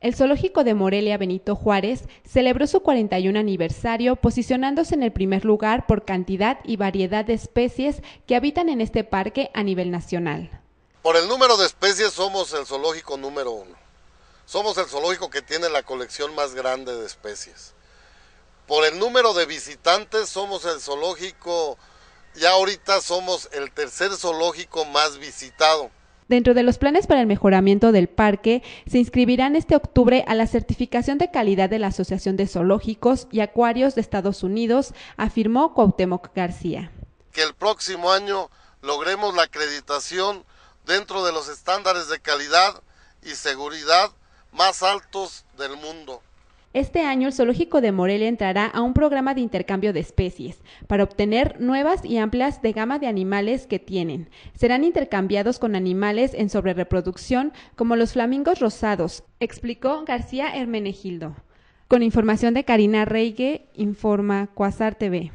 El zoológico de Morelia Benito Juárez celebró su 41 aniversario posicionándose en el primer lugar por cantidad y variedad de especies que habitan en este parque a nivel nacional. Por el número de especies somos el zoológico número uno. Somos el zoológico que tiene la colección más grande de especies. Por el número de visitantes somos el zoológico, ya ahorita somos el tercer zoológico más visitado. Dentro de los planes para el mejoramiento del parque, se inscribirán este octubre a la certificación de calidad de la Asociación de Zoológicos y Acuarios de Estados Unidos, afirmó Cuauhtémoc García. Que el próximo año logremos la acreditación dentro de los estándares de calidad y seguridad más altos del mundo. Este año el Zoológico de Morelia entrará a un programa de intercambio de especies para obtener nuevas y amplias de gama de animales que tienen. Serán intercambiados con animales en sobrereproducción como los flamingos rosados, explicó García Hermenegildo. Con información de Karina Reigue, informa Cuasar TV.